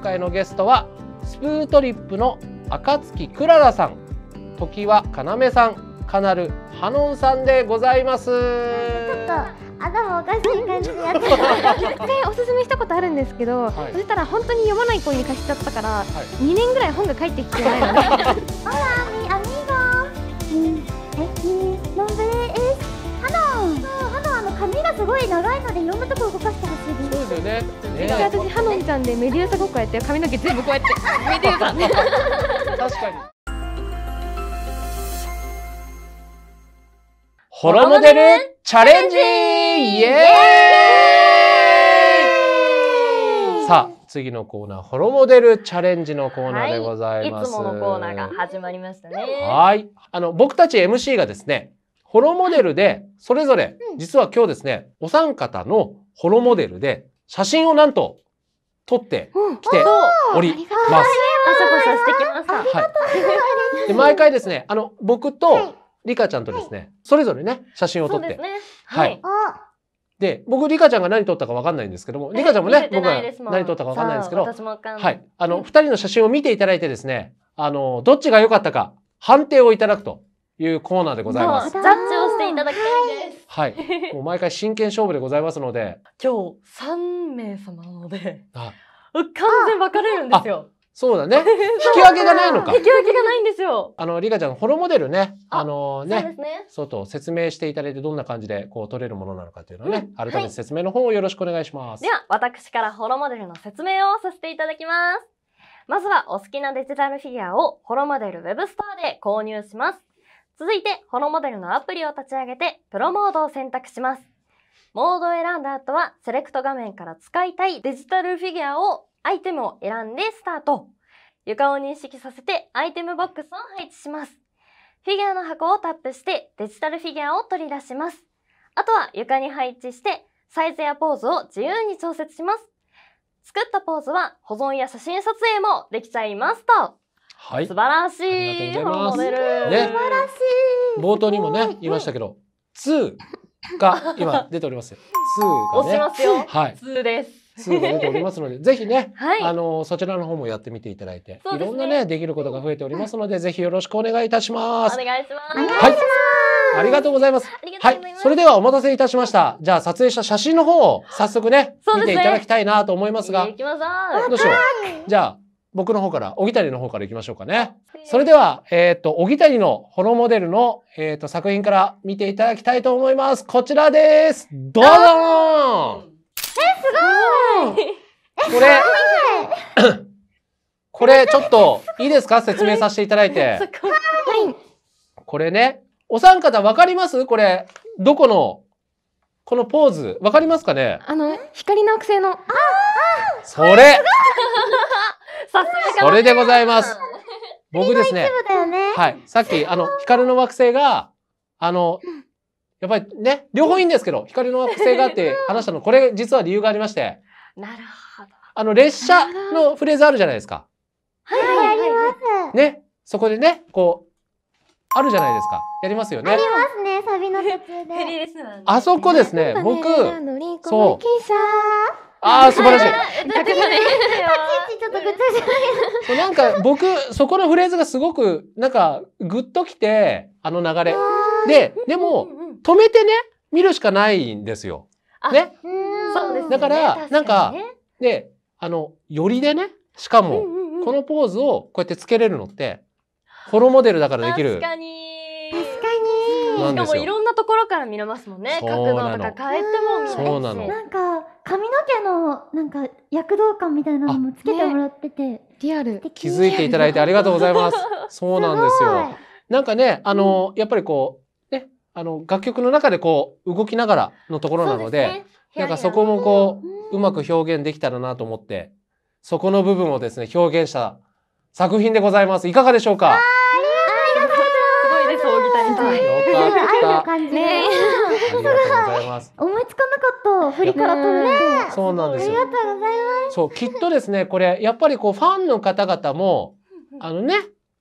今回のゲストはスプートリップの暁クララさん時はかなめさんカナルハノンさんでございますちょっと頭おかしい感じでやってでおすすめしたことあるんですけど、はい、そしたら本当に読まない子に貸しちゃったから、はい、2年ぐらい本が返ってきてないので。ごい長いのでいろんなところ動かしてほしいですそうだよねね私ハノンちゃんでメデューサごっこやって髪の毛全部こうやってメデューサ確かに ホロモデルチャレンジイエーイさあ次のコーナー、ホロモデルチャレンジのコーナーでございます。はい、いつものコーナーが始まりましたね。はい。あの、僕たち MC がですね、ホロモデルで、それぞれ、実は今日ですね、お三方のホロモデルで、写真をなんと、撮ってきております。パサパサしてきました。はい。で、毎回ですね、あの、僕と、リカちゃんとですね、それぞれね、写真を撮って。はい。で、僕、リカちゃんが何撮ったか分かんないんですけども、リカちゃんもね、僕が何撮ったか分かんないんですけど、はい。あの、二人の写真を見ていただいてですね、あの、どっちが良かったか、判定をいただくというコーナーでございます。ジャッジをしていただきたいです。はい。もう毎回真剣勝負でございますので。今日3名様なので、あ完全分かれるんですよ。そうだね。引き分けがないのか。引き分けがないんですよ。あの、リカちゃん、ホロモデルね、あのね、そうね外説明していただいてどんな感じでこう取れるものなのかというのをね、改めて説明の方をよろしくお願いします。では、私からホロモデルの説明をさせていただきます。まずは、お好きなデジタルフィギュアをホロモデルウェブストアで購入します。続いて、ホロモデルのアプリを立ち上げて、プロモードを選択します。モードを選んだ後は、セレクト画面から使いたいデジタルフィギュアを、アイテムを選んでスタート。床を認識させて、アイテムボックスを配置します。フィギュアの箱をタップして、デジタルフィギュアを取り出します。あとは床に配置して、サイズやポーズを自由に調節します。作ったポーズは保存や写真撮影もできちゃいますと。はい、素晴らしい。ありがとうございます。ね、素晴らしい。冒頭にもね、言いましたけど、2が今出ております ツーがね。押しますよ。はい。です。数が出ておりますので、ぜひね、はい、あのそちらの方もやってみていただいて、ね、いろんなねできることが増えておりますので、ぜひよろしくお願いいたします。お願いします。はい、ありがとうございます。はい、それではお待たせいたしました。じゃあ撮影した写真の方を早速ね、ね見ていただきたいなと思いますが、すね、どうしよう。じゃあ。僕の方から、小木谷の方からいきましょうかね。それでは、えっ、ー、と、小木谷のホロモデルの、えっ、ー、と、作品から見ていただきたいと思います。こちらです。どうぞえ、すごいこれ、これちょっといいですか説明させていただいて。これね、お三方わかりますこれ、どこの、このポーズ、わかりますかねあの、光の惑星の。それそれでございます。僕ですね。ねはい。さっき、あの、光の惑星が、あの、やっぱりね、両方いいんですけど、光の惑星がって話したの、これ実は理由がありまして。なるほど。あの、列車のフレーズあるじゃないですか。はい、はい、あります。ね、そこでね、こう、あるじゃないですか。やりますよね。ありますね、サビの途中で。あそこですね、僕、そう。ああ素晴らしい。だちょっとじゃないなんか僕そこのフレーズがすごくなんかぐっときてあの流れででも止めてね見るしかないんですよ。ね。そうです、ね、だから、なんかであのよりでねしかもこのポーズをこうやってつけれるのって。ホロモデルだからできるうん、でもいろんなところから見れますもんね。角度とか変えても見れるし。そうなの。なんか髪の毛のなんか躍動感みたいなのもつけてもらってて、ね、リアル。気づいていただいてありがとうございます。そうなんですよ。すなんかね、あの、うん、やっぱりこうね、あの楽曲の中でこう動きながらのところなので、でね、なんかそこもこう、うん、うまく表現できたらなと思って、そこの部分をですね表現した作品でございます。いかがでしょうか。わっ感じ。ね、ありがとうございます。思いつかなかった。振りから飛ぶね。そうなんですありがとうございます。そう、きっとですね、これ、やっぱりこう、ファンの方々も、あのね、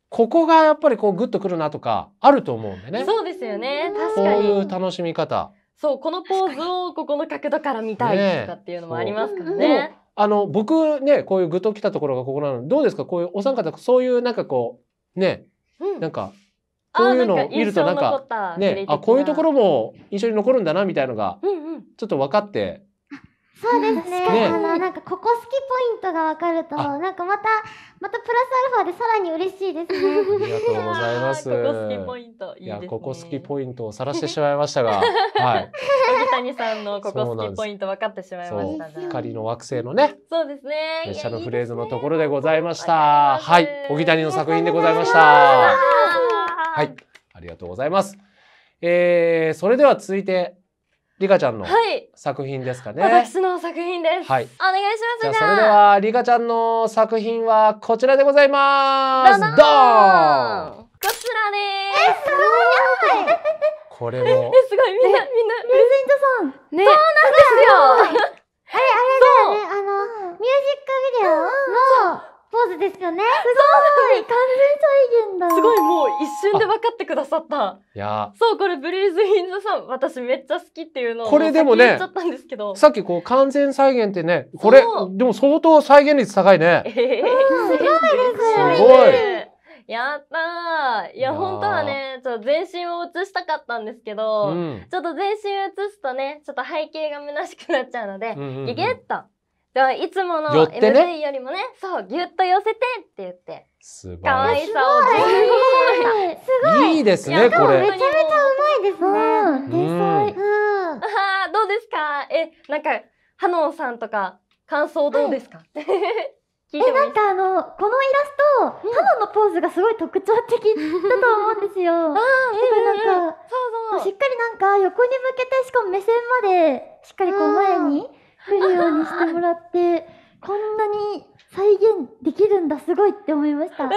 ここがやっぱりこう、グッとくるなとか、あると思うんでね。そうですよね。確かに。こういう楽しみ方。そう、このポーズをここの角度から見たいとかっていうのもありますからね。ねあの、僕ね、こういうグッときたところがここなの。どうですかこういうお三方、そういうなんかこう、ね、うん、なんか、こういうのを見るとなんかねあこういうところも印象に残るんだなみたいのがちょっと分かって。そうですね。ねあのなんかここ好きポイントが分かるとなんかまたまたプラスアルファでさらに嬉しいですね。ありがとうございます。ここ好きポイントいい、ね、いやここ好きポイントを晒してしまいましたが、はい。萩谷さんのここ好きポイント分かってしまいましたが、光の惑星のね。そうですね。列車のフレーズのところでございました。いいね、はい、荻谷の作品でございました。はい。ありがとうございます。えー、それでは続いて、リカちゃんの作品ですかね。はい、私の作品です。はい。お願いしますじゃあ、それでは、リカちゃんの作品はこちらでございます。どーーこちらです。え、すごいこれも。え、すごい。みんな、みんな。プレゼントさん。ね。そうなんですよ。あれ、あれだよね。あの、ミュージックビデオの、ポーズですよね。すごい完全再現だ。すごいもう一瞬で分かってくださった。いや。そうこれブリーズインズさん私めっちゃ好きっていうのをこれでもね。さっきこう完全再現ってねこれでも相当再現率高いね。えー、すごいですね。すごい。やったいや、本当はね、ちょっと全身を映したかったんですけど、うん、ちょっと全身を映すとね、ちょっと背景が虚しくなっちゃうので、ギュギュッとだいつもの MV よりもね、ね、そうギュッと寄せてって言って素晴らしいすごいいいですねこれめちゃめちゃうまいですね、うん、あどうですかえなんかハノンさんとか感想どうですか、は いえなんかあのこのイラスト、うん、ハノンのポーズがすごい特徴的だと思うんですよ。あだなんか、うんうそうそうしっかりなんか横に向けてしかも目線までしっかりこう前に。来るようにしてもらってこんなに再現できるんだすごいって思いましたうわ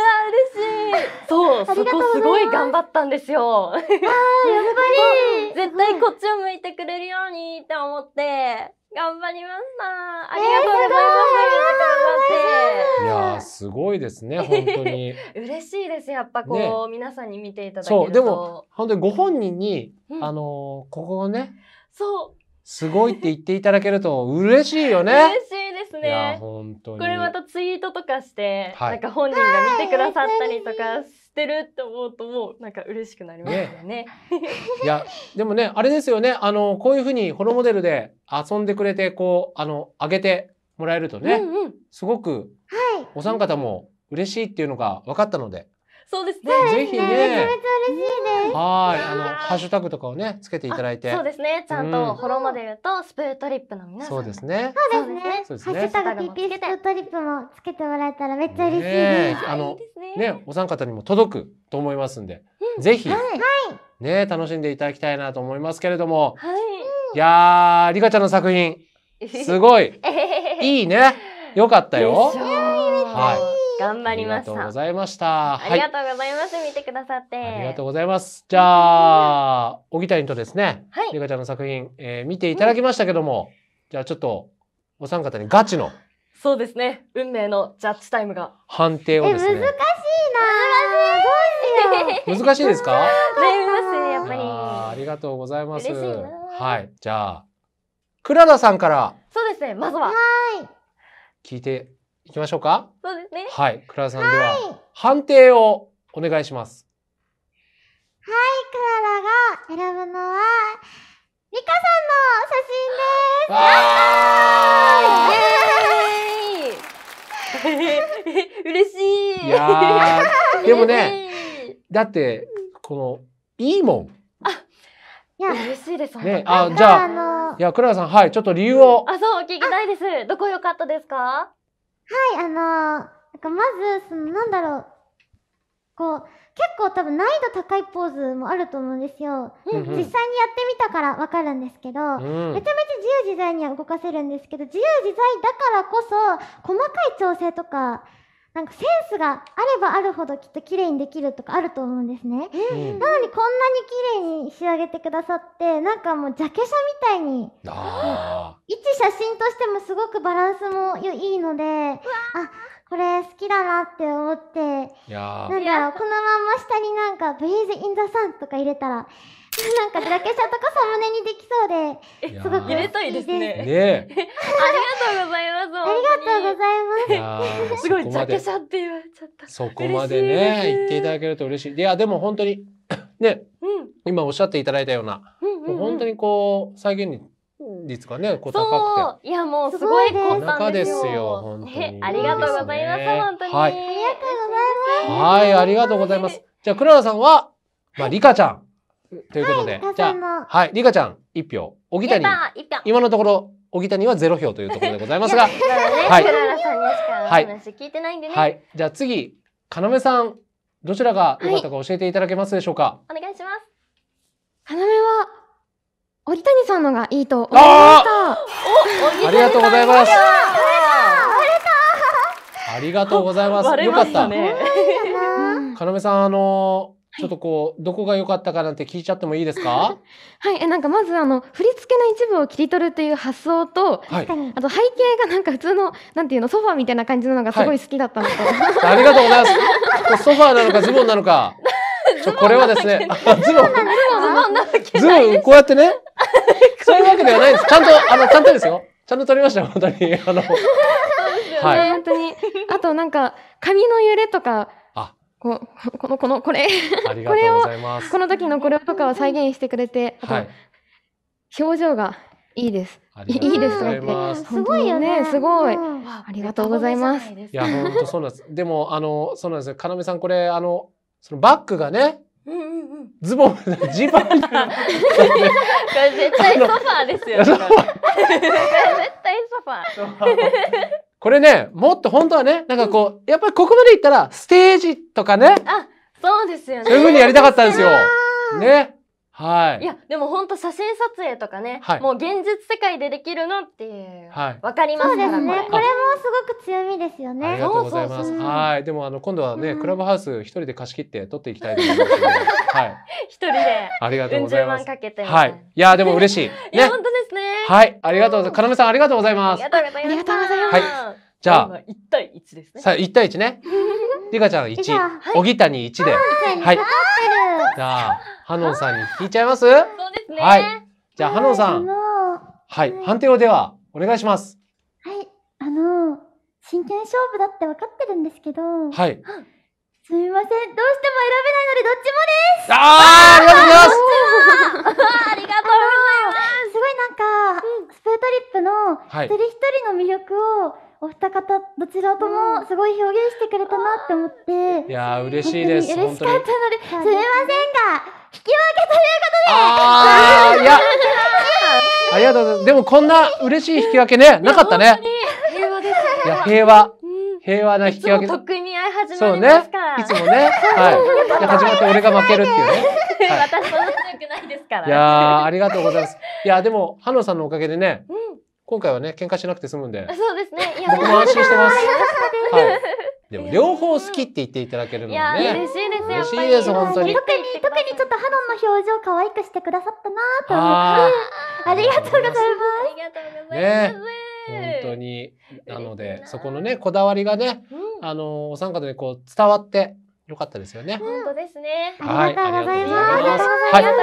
嬉しい そうそこすごい頑張ったんですよああやっぱり絶対こっちを向いてくれるようにって思って頑張りましたありがとうございます、えー、いやすごいですね本当に 嬉しいですやっぱこう、ね、皆さんに見ていただけるとそうでも本当にご本人に、うん、あのここをねそうすごいって言っていただけると嬉しいよね。嬉しいですね。いや本当に。これまたツイートとかして、はい、なんか本人が見てくださったりとかしてるって思うともうなんか嬉しくなりますよね。ねいやでもねあれですよねあのこういうふうにホロモデルで遊んでくれてこうあの上げてもらえるとね、うんうん、すごくお三方も嬉しいっていうのが分かったので、そうですね。ぜひね。めちゃめちゃ嬉しいです。はい。あの、ハッシュタグとかをね、つけていただいて。そうですね。ちゃんと、ホロモデルとスプートリップの皆さん。そうですね。そうですね。ハッシュタグ PP スプートリップもつけてもらえたらめっちゃ嬉しいです。あの、ね、お三方にも届くと思いますんで、ぜひ、ね、楽しんでいただきたいなと思いますけれども。はい。いやー、リカちゃんの作品、すごい、いいね。よかったよ。はい。頑張りました。ありがとうございました。ありがとうございます。はい、見てくださって。ありがとうございます。じゃあ、小木谷とですね、はい、リカちゃんの作品、えー、見ていただきましたけども、うん、じゃあちょっと、お三方にガチの。そうですね。運命のジャッジタイムが。判定をですね。難しいな難しい。難しいですか悩みますね、やっぱり。ありがとうございます。はい。じゃあ、クラさんから。そうですね、まずは。はい。聞いていきましょうか。そうですね。はい、クラさんでは、判定をお願いします。はい、クララが選ぶのは、リカさんの写真です。イイェー嬉しい。いや でもね、だって、この、いいもん。いや、嬉しいです。ね、あ、じゃあ、いや、クラさん、はい、ちょっと理由を。あ、そう、聞きたいです。どこ良かったですかはい、あのー、なんかまず、その、なんだろう。こう、結構多分難易度高いポーズもあると思うんですよ。うん実際にやってみたからわかるんですけど、うん、めちゃめちゃ自由自在には動かせるんですけど、自由自在だからこそ、細かい調整とか、なんかセンスがあればあるほどきっと綺麗にできるとかあると思うんですね、なのにこんなに綺麗に仕上げてくださってなんかもうジャケ写みたいに一写真としてもすごくバランスもいいのであこれ好きだなって思ってなんかこのまま下になんか「ブリーズ・イン・ザ・サン」とか入れたらなんかケけャとかサムネにできそうで、すごく入れたいですね。ね ありがとうございます。ありがとうございます。すごいジャケシャって言われちゃった。そこまでね言っていただけると嬉しい。いやでも本当に ね、うん、今おっしゃっていただいたような、うんうんうん、本当にこう再現率がね、こう高くて。いや、もうすごい高価ですよ。本当に、ありがとうございます。本当に。はい、ありがとうございます。はい、ありがとうございます。じゃあ、クララさんは、まあ、リカちゃん。ということで、はい、じゃあ、はい、リカちゃん、1票。小木谷、今のところ、小木谷は0票というところでございますが、はい。はい。じゃあ次、かなめさん、どちらが良かったか教えていただけますでしょうか、はい、お願いします。かなめは、小木谷さんのがいいと思いました。ありがとうございます。ありがとうございます。よかった。かなめさん、あのーちょっとこう、どこが良かったかなんて聞いちゃってもいいですか。はい、え、なんかまずあの振り付けの一部を切り取るという発想と、はい、あと背景がなんか普通のなんていうのソファーみたいな感じなのがすごい好きだったのと。はい、ありがとうございます。ソファーなのかズボンなのか。これはですね、ズボン、ズボン、こうやってね、そういうわけではないです。ちゃんと、あの、ちゃんとですよ。ちゃんと撮りました、本当に。あの、はい、本当に。あとなんか、髪の揺れとか、こ このこのこれこれを この時のこれとかを再現してくれて、あと、はい、表情がいいです。いいいですとか言って、すごいよね、すごい、うん、ありがとうございます。いや本当そうなんです。でもあのそうなんですよ。かなみさんこれあのそのバッグがね。うんうんうん、ズボン、ジーパン。これ絶対ソファーですよ。絶対ソファー。これね、もっと本当はね、なんかこう、やっぱりここまで行ったら、ステージとかね。あ、そうですよね。そういう風にやりたかったんですよ。ね。はい。いや、でも本当写真撮影とかね、はい、もう現実世界でできるのっていう、はい、わかりますね。これもすごく強みですよね。ありがとうございます。はい。でもあの今度はね、クラブハウス一人で貸し切って撮っていきたいと思います。はい。一人で。ありがとうございます。かけてはい。いやでも嬉しい。いや本当ですね。はい。ありがとうございます。かなめさんありがとうございます。ありがとうございます。はい。じゃあ、1対1ですね。さあ、1対1ね。リカちゃん1、小木谷1で。はい。じゃあ、ハノンさんに聞いちゃいますそうですね。はい。じゃあ、ハノンさん。はい。判定をでは、お願いします。はい。あの、真剣勝負だって分かってるんですけど。はい。すみません。どうしても選べないので、どっちもですああすごい表現してくれたなって思って。いや嬉しいです。嬉しかったので、すみませんが、引き分けということで。いや、ありがとうございます。でもこんな嬉しい引き分けね、なかったね。平和です。いや、平和。平和な引き分け。いつも得意会い始まますから。ね、いつもね。はい。で、始まって俺が負けるっていうね。私そんな強くないですから。いやありがとうございます。いや、でも、ハノさんのおかげでね、今回はね、喧嘩しなくて済むんで。そうですね。いや僕も安心してます。はい。でも両方好きって言っていただけるのね。いや嬉しいですよ。嬉しいです本当に。特に特にちょっとハノンの表情可愛くしてくださったなと思って。ありがとうございます。ありがとうございます。本当に。なので、そこのね、こだわりがね、あの、お三方でこう、伝わって、よかったですよね。本当ですね。はい、ありがとうございます。ありがと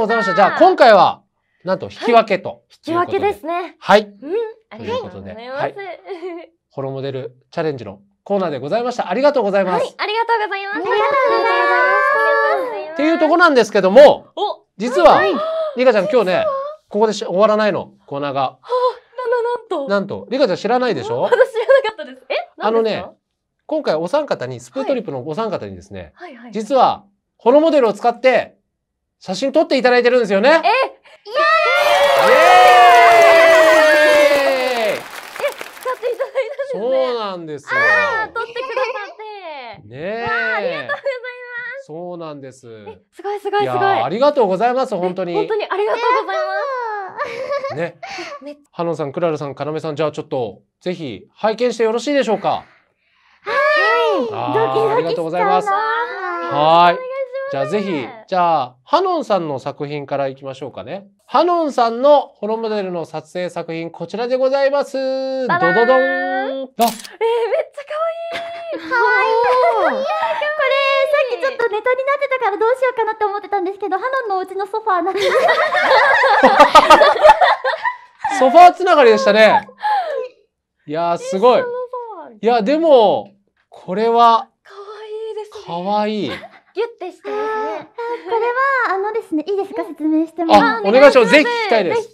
うございました。じゃあ、今回は、なんと引き分けと引き分けですね。はい。うん、ありがとうございます。ホロモデルチャレンジのコーナーでございました。ありがとうございます。ありがとうございます。ありがとうございます。っていうとこなんですけども、実は、リカちゃん今日ね、ここで終わらないの、コーナーが。なんと。なんと。リカちゃん知らないでしょ私知らなかったです。えあのね、今回お三方に、スプートリップのお三方にですね、実は、ホロモデルを使って、写真撮っていただいてるんですよね。ええ、使っていただいたんですね。そうなんですよ。ああ、取ってくださって。ねえ。ありがとうございます。そうなんです。すごいすごいすごい。ありがとうございます本当に。本当にありがとうございます。ね。ハノンさん、クララさん、カナメさん、じゃあちょっと、ぜひ、拝見してよろしいでしょうかはい。ドありがとうございます。はい。じゃあぜひ、じゃあ、ハノンさんの作品からいきましょうかね。ハノンさんのホロモデルの撮影作品、こちらでございます。ドドドン。あ、えー、めっちゃ可愛い。かわい。いこれ、さっきちょっとネタになってたからどうしようかなって思ってたんですけど、ハノンのお家のソファーなんです。ソファーつながりでしたね。いやすごい。いや、でも、これは、かわいいです、ね。わいい。ギュッてして。これはあのですねいいですか説明してもあお願いしますぜひ聞きたいです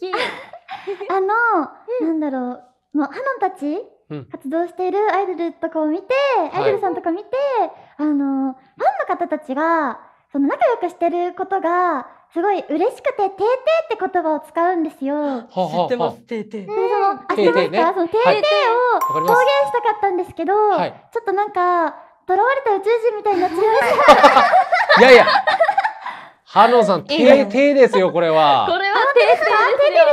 あの、なんだろうもうハノンたち活動しているアイドルとかを見て、アイドルさんとか見て、あのファンの方たちがその仲良くしてることがすごい嬉しくて「てーてー」って言葉を使うんですよ。知ってます。てーてー。その、あ、知ってますか。そのてーてーを表現したかったんですけど、ちょっとなんか。囚われた宇宙人みたいになっちゃいました。いやいや、ハノさん、ててですよ、これは。これはててで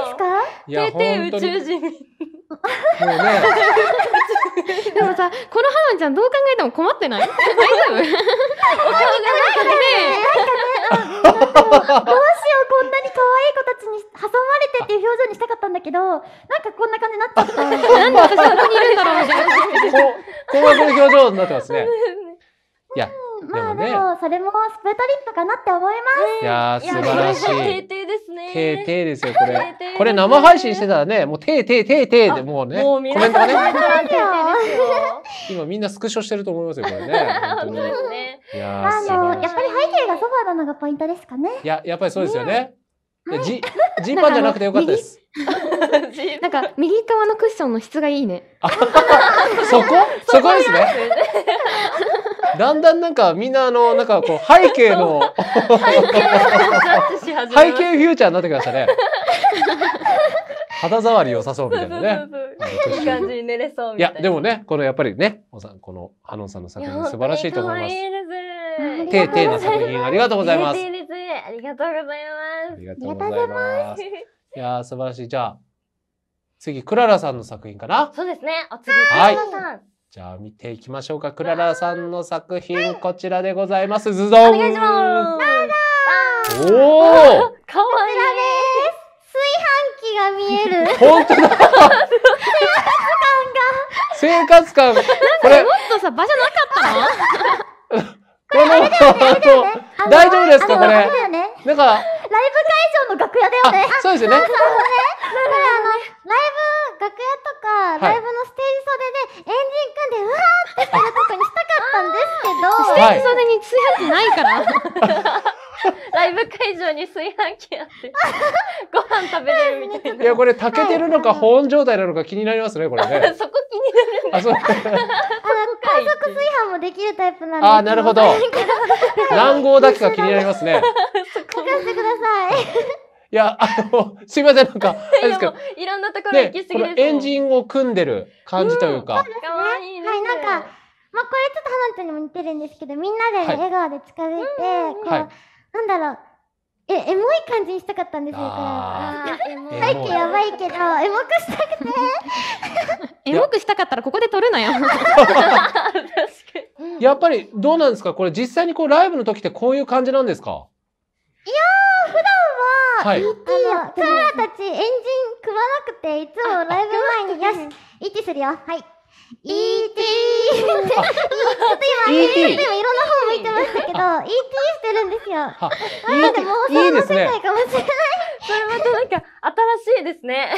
すか？てて宇宙人。もうね。でもさ、このハノちゃんどう考えても困ってない？大丈夫？お顔がなんかね。どうしようこんなに可愛い子たちに挟まれてっていう表情にしたかったんだけど、なんかこんな感じになっちゃった。なんで私ここにいるんだろうみたいな。困惑の表情になってますね。いや、まあでも,、それもスプートリップかなって思います。いや素晴らしい。定定ですね。定定ですよこれ。これ生配信してたらね、もう定定定定でもうね、コメントがね。今みんなスクショしてると思いますよこれね。本当やあのやっぱり背景がソファーなのがポイントですかね。いややっぱりそうですよね。ジジーパンじゃなくてよかったです。なんか右側のクッションの質がいいね。そこそこですね。だんだんなんかみんなあのなんかこう背景の背景フューチャーになってきましたね。肌触り良さそうみたいなね。いい感じに寝れそうみたいな。いやでもねこのやっぱりねおさんこのハノンさんの作品素晴らしいと思います。いていてな作品ありがとうございます。ありがとうございます。ありがとうございます。いや素晴らしいじゃあ次クララさんの作品かな。そうですね。お次クララさん。はいじゃあ見ていきましょうか。クララさんの作品、こちらでございます。ズドンお願いします。おーかわいいです炊飯器が見える。本当だ生活感が生活感これもっとさ、場所なかったのこれ、大丈夫ですかこれ。なんか、ライブ会場の楽屋だよね。そうですよね。そうね。ライブ楽屋とか、ライブのステージ袖でエンジン組んでうわーってするとこにしたかったんですけど、はい、ステージ袖に炊飯器ないから。ライブ会場に炊飯器あってご飯食べれるみたいな。いやこれ炊けてるのか保温状態なのか気になりますねこれね。そこ気になるんだ。あそう。あの高速炊飯もできるタイプなんで。あなるほど。卵黄だけが気になりますね。任 せてください。さい。いや、あの、すいません、なんか、あれですけど。いろんなところ行き過ぎです、エンジンを組んでる感じというか。うん、そうですね。いいね。はい、なんか、まあ、これちょっと花ちゃんにも似てるんですけど、みんなで笑顔で近づいて、はい、こう、はい、なんだろう。え、エモい感じにしたかったんですよ、こ背景やばいけど、エモくしたくて。エモくしたかったらここで撮るなよ。やっぱりどうなんですかこれ実際にこうライブの時ってこういう感じなんですかいやはい、あの彼たちエンジン組まなくていつもライブ前によし ET するよはい ET ちょっと今ちょっと今いろんな方向いてましたけど ET してるんですよなんで妄想の世界かもしれないそれまたなんか新しいですね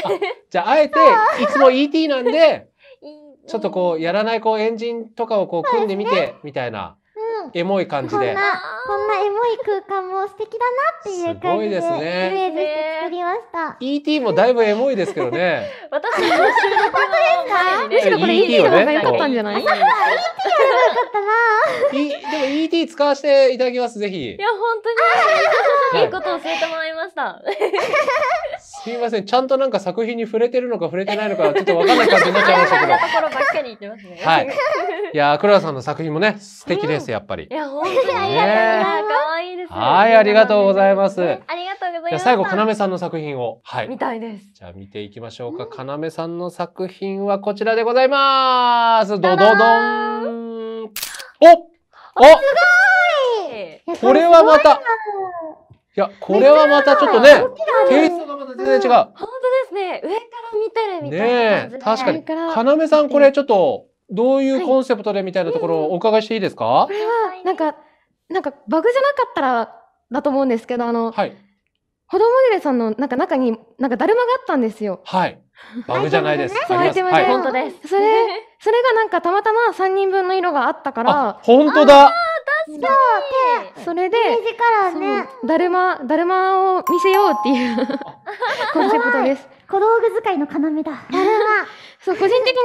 じゃああえていつも ET なんで ちょっとこうやらないこうエンジンとかをこう組んでみてみたいなエモい感じでこんなこんなエモい空間も素敵だなっていう感じでイメージして作りました、E.T. もだいぶエモいですけどね 私の収録のむしろこれ E.T. の方が良かったんじゃない E.T. よ良かったなでも E.T. 使わせていただきますぜひいや本当にいいことを教えてもらいました すみませんちゃんとなんか作品に触れてるのか触れてないのかちょっとわかんない感じになっちゃいましたけど かりはいいや黒田さんの作品もね素敵ですやっぱりり。いや、ほんにありがとうございます。可愛いですね。はい、ありがとうございます。ありがとうございます。じゃ最後、かなめさんの作品を。はい。見たいです。じゃあ見ていきましょうか。かなめさんの作品はこちらでございます。どどどん。おおすごいこれはまた。いや、これはまたちょっとね、テイストがまた全然違う。本当ですね。上から見てるみたいなねえ、確かに。かなめさん、これちょっと、どういうコンセプトでみたいなところをお伺いしていいですか、はい、これは、なんか、なんかバグじゃなかったらだと思うんですけど、あの、はい。子供もりさんのなんか中に、なんかだるまがあったんですよ。はい。バグじゃないです。そう、アイテムで。本当です。それ、それがなんかたまたま3人分の色があったから。あ、本当だあ確かにそれで、だるま、だるまを見せようっていう コンセプトです。小道具使いの要だ。だるま。そう、個人的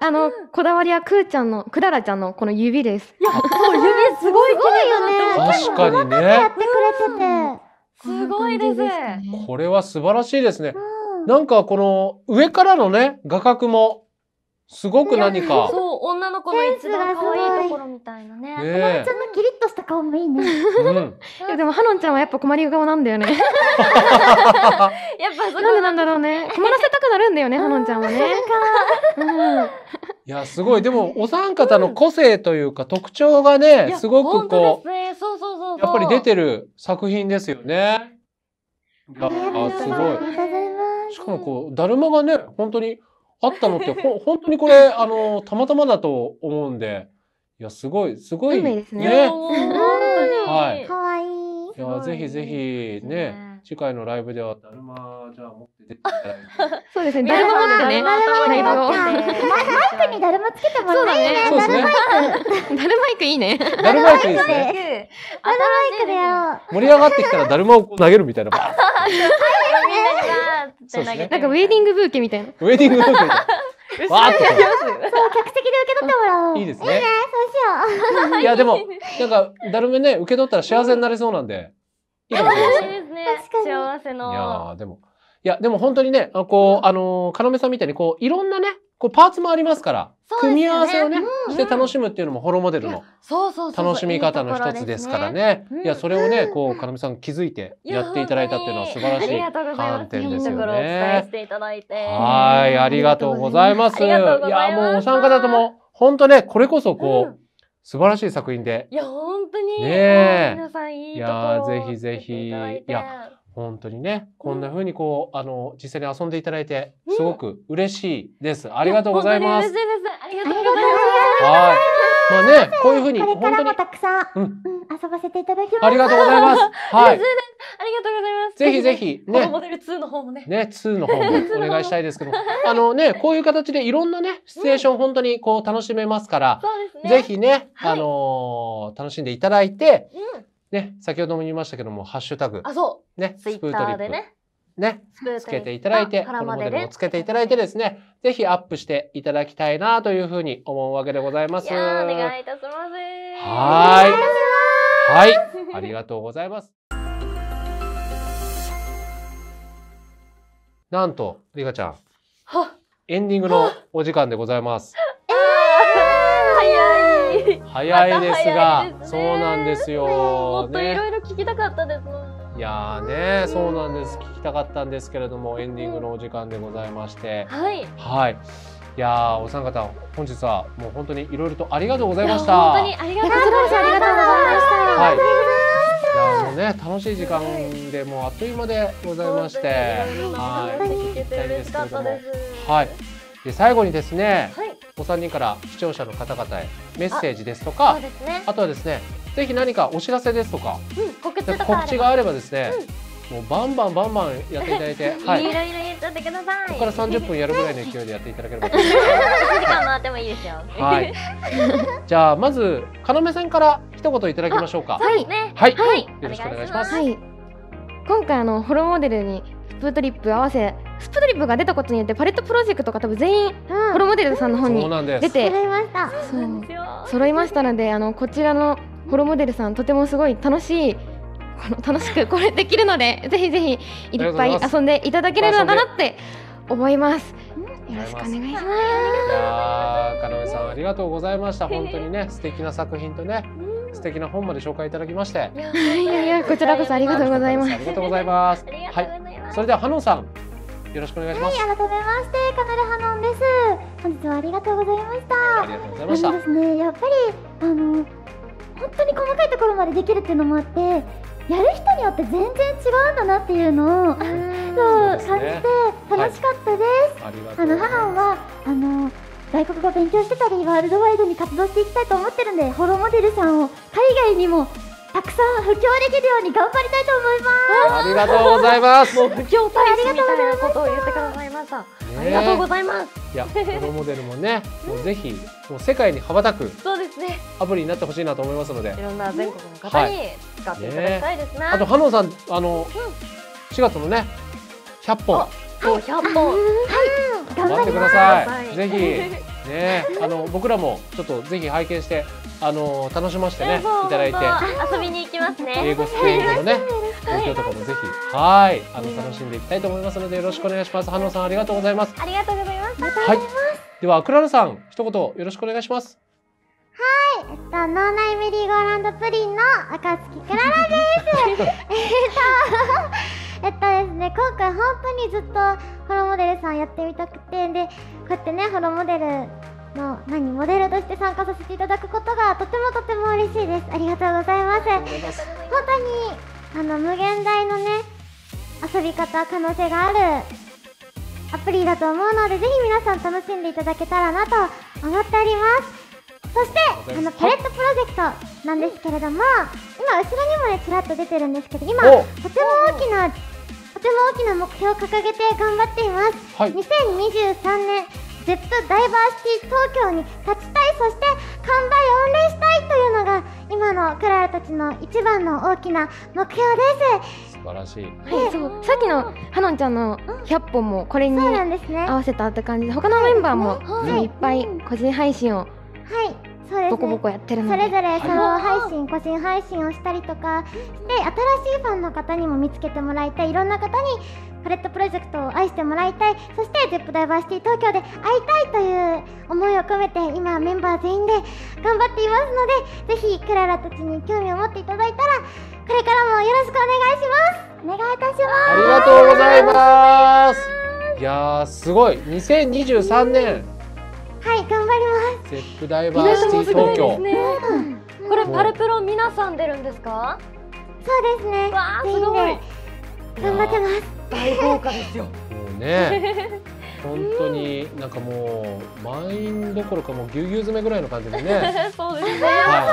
な、あの、こだわりはくーちゃんの、くららちゃんのこの指です。いや、そう、指すごい綺麗よね。確かにね。やってくれてて。すごいです。これは素晴らしいですね。なんかこの上からのね、画角もすごく何か。そう、女の子の一番可愛いところみたいなね。ねえハロンちゃんのキリッとした顔もいいね。うん、い やでもハのンちゃんはやっぱ困り顔なんだよね。やっぱそこなんでなんだろうね。困らせたくなるんだよね、ハのンちゃんはね。うん。いやすごいでもお三方の個性というか特徴がねすごくこうやっぱり出てる作品ですよね。あすごい。ありがとうございます。しかもこうだるまがね本当にあったのって ほ本当にこれあのたまたまだと思うんでいやすごいすごいね。いねはい。かわいい。いやぜひぜひね次回のライブではだるまじゃあ持って出てたい そうですね。だるま持ってね。だるま持って。マイクにだるまつけてもらっていね。だるまだるマイクいいね。だるマイクいいすね。だるまいくだよ。盛り上がってきたらだるまを投げるみたいな。対投げて、ね、なんかウェディングブーケみたいな。ウェディングブーケ わーっと。そう、客席で受け取ってもらおう。いいですね。いいね、そうしよう。いや、でも、なんか、だるめね、受け取ったら幸せになれそうなんで。いいかもしれないですね。幸せの。いやでも、いや、でも本当にね、こう、あの、カノメさんみたいに、こう、いろんなね、こうパーツもありますから、組み合わせをね、して楽しむっていうのもホロモデルの楽しみ方の一つですからね。いや、それをね、こう、かなみさん気づいてやっていただいたっていうのは素晴らしい観点ですよね。はい、ありがとうございます。いや、もうお三方とも、本当ね、これこそこう、素晴らしい作品で。いや、本当に。ねえ。皆さんいいいや、ぜひぜひ。いや、本当にね、こんな風にこう、うん、あの実際に遊んでいただいてすごく嬉しいです。うん、ありがとうございます。嬉しいです。ありがとうございます。はい。まあね、こういう風にこれからもたくさん、うん、遊ばせていただきます。ありがとうございます。はい。ありがとうございます。ぜひぜひね、モデル2の方もね、ね2の方も お願いしたいですけど、あのね、こういう形でいろんなね、シチュエーション本当にこう楽しめますから、そうですね、ぜひね、あの楽しんでいただいて、うんね、先ほども言いましたけども、ハッシュタグ。あ、そう。ね、ツイッターでね。ね、つけていただいて、このモデルをつけていただいてですね、ぜひアップしていただきたいなというふうに思うわけでございます。お願いいたします。はい。はい。ありがとうございます。なんと、リカちゃん。エンディングのお時間でございます。早いですが、まね、そうなんですよ。もっといろいろ聞きたかったです。ね、いやね、うん、そうなんです。聞きたかったんですけれども、エンディングのお時間でございまして、うん、はい。はい。いやお三方、本日はもう本当にいろいろとありがとうございました。本当にありがとうございました。ありがとうございました。はい。いやもうね、楽しい時間でもうあっという間でございまして、はい。はい。で最後にですね、はいお三人から視聴者の方々へメッセージですとか、ね、あとはですねぜひ何かお知らせですとか、うん、告知告知があればですね、うん、もうバンバンバンバンやっていただいて、はい、いろいろ言っちてくださいここから30分やるぐらいの勢いでやっていただければと思います 時間回ってもいいですよはい。じゃあまず要さんから一言いただきましょうかはい、ねはい、はい、よろしくお願いします、はい今回あのホロモデルにプートリップ合わせスプトリップが出たことによってパレットプロジェクトが多分全員、うプロモデルさんの方に出て揃いました揃いましたのであのこちらのプロモデルさんとてもすごい楽しい楽しくこれできるのでぜひぜひいっぱい遊んでいただければなって思います。よろしくお願いします。いやかなめさんありがとうございました。本当にね素敵な作品とね。素敵な本まで紹介いただきまして。いやいやこちらこそありがとうございます。ありがとうございます。はい。それではハノンさんよろしくお願いします、はい、改めましてカナルハノンです本日はありがとうございましたありがとうございましたですねやっぱりあの本当に細かいところまでできるっていうのもあってやる人によって全然違うんだなっていうのをそう感じて楽しかったです。はい、あの母はあの外国語勉強してたりワールドワイドに活動していきたいと思ってるんでホロモデルさんを海外にもたくさん布教できるように頑張りたいと思います。ありがとうございます。もう布教大使みたいなことを言ってくださいました。ありがとうございます。いや、このモデルもね、もうぜひもう世界に羽ばたく。そうですね。アプリになってほしいなと思いますので。いろんな全国の方に使っていただきたいですね。あとハノンさんあの4月のね100本。そう100本。はい。頑張ってください。ぜひ ね、あの僕らもちょっとぜひ拝見して。あの楽しましてね、いただいて遊びに行きますね英語スペインのね 勉強とかもぜひはいあの楽しんでいきたいと思いますのでよろしくお願いしますハノさんありがとうございますありがとうございますはいではクララさん一言よろしくお願いしますはい、えっと、脳内メリーゴーランドプリンの赤月クララです。えっと、えっとですね、今回本当にずっとホロモデルさんやってみたくて、で、こうやってね、ホロモデルの何モデルとして参加させていただくことがとてもとても嬉しいですありがとうございます本当にあの無限大のね遊び方可能性があるアプリだと思うのでぜひ皆さん楽しんでいただけたらなと思っておりますそしてあのパレットプロジェクトなんですけれども今後ろにもねちらっと出てるんですけど今とても大きなとても大きな目標を掲げて頑張っています、はい、2023年ずっとダイバーシティ東京に立ちたいそして完売御礼したいというのが今のクララたちの一番の大きな目標です素晴らしい、はい、そうさっきのはのんちゃんの100本もこれに合わせたって感じで他のメンバーも、いっぱい個人配信をはいそうですね、ボコボコやってるのそれぞれその配信、個人配信をしたりとかして新しいファンの方にも見つけてもらいたいいろんな方にパレットプロジェクトを愛してもらいたいそして ZEP ダイバーシティ東京で会いたいという思いを込めて今メンバー全員で頑張っていますのでぜひクララたちに興味を持っていただいたらこれからもよろしくお願いしますお願いいたしますありがとうございますいやすごい2023年ゼップダイバーシティ東京。これパルプロ皆さん出るんですか？そうですね。わあすごい。頑張ってます。大豪華ですよ。もうね。本当になんかもう満員どころかもうぎゅうぎゅう詰めぐらいの感じでね。そうですね。はい、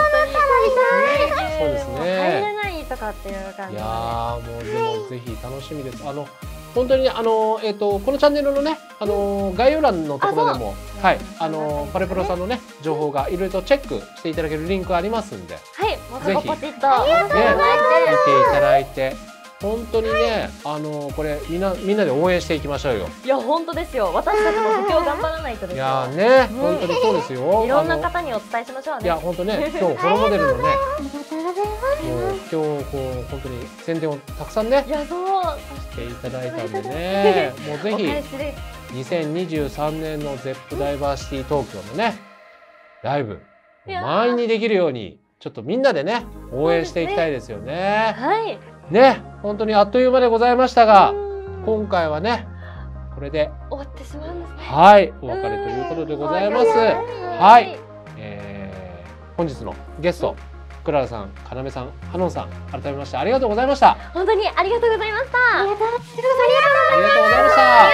そうですね。入れないとかっていう感じ、ね。いやもうでもぜひ楽しみです。あの本当にあの、えーと、このチャンネルのね、あの概要欄のところでも、はい、あのパレプロさんのね情報がいろいろとチェックしていただけるリンクありますんで、はい、ぜひ、ね、見ていただいて。本当にね、あのこれみんなみんなで応援していきましょうよ。いや本当ですよ。私たちも補強頑張らないとですよ。いやね、本当にそうですよ。いろんな方にお伝えしましょうね。いや本当ね、今日フロモデルのね。ありがとうございます。今日こう本当に宣伝をたくさんねやそうしていただいたんでねもうぜひ2023年の ZEP ダイバーシティ東京のねライブ満員にできるようにちょっとみんなでね応援していきたいですよね。はいね本当にあっという間でございましたが今回はねこれで終わってしまうんですね。はいお別れということでございます。はい、えー、本日のゲスト。クララさん、かなめさん、ハノンさん、改めましてありがとうございました。本当にありがとうございました。ありがとうございました。ありがとうございました。は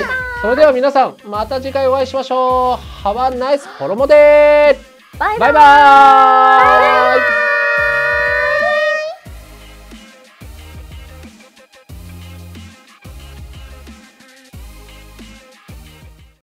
い、それでは皆さん、また次回お会いしましょう。ハワナイスフォロモデバイバイ。バイバ